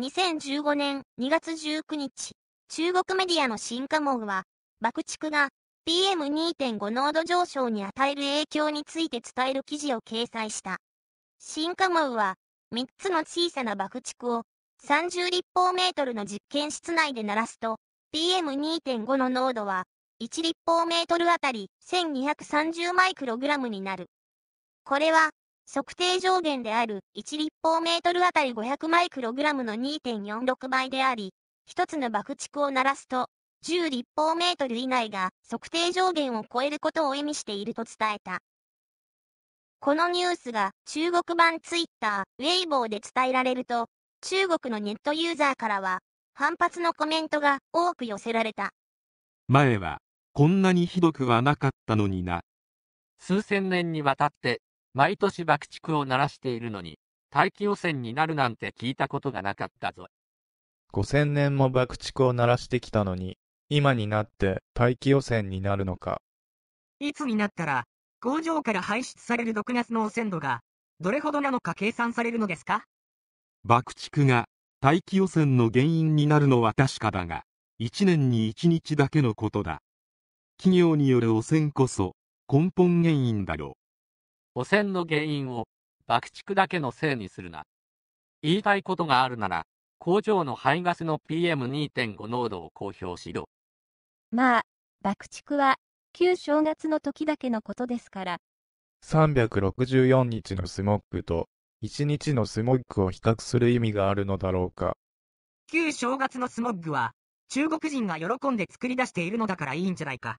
2015年2月19日、中国メディアの新華網は、爆竹が PM2.5 濃度上昇に与える影響について伝える記事を掲載した。新華網は、3つの小さな爆竹を30立方メートルの実験室内で鳴らすと、PM2.5 の濃度は1立方メートルあたり1230マイクログラムになる。これは測定上限である1立方メートルあたり500マイクログラムの2.46倍であり、一つの爆竹を鳴らすと、10立方メートル以内が測定上限を超えることを意味していると伝えた。このニュースが中国版ツイッター、ウェイボーで伝えられると、中国のネットユーザーからは、反発のコメントが多く寄せられた。前は、こんなにひどくはなかったのにな。数千年にわたって毎年爆竹を鳴らしているのに、大気汚染になるなんて聞いたことがなかったぞ。5000年も爆竹を鳴らしてきたのに、今になって大気汚染になるのか。いつになったら、工場から排出される毒ガスの汚染度が、どれほどなのか計算されるのですか爆竹が大気汚染の原因になるのは確かだが、1年に1日だけのことだ。企業による汚染こそ根本原因だろう。汚染の原因を爆竹だけのせいにするな。言いたいことがあるなら、工場の排ガスの PM2.5 濃度を公表しろ。まあ、爆竹は、旧正月の時だけのことですから。364日のスモッグと、1日のスモッグを比較する意味があるのだろうか。旧正月のスモッグは、中国人が喜んで作り出しているのだからいいんじゃないか。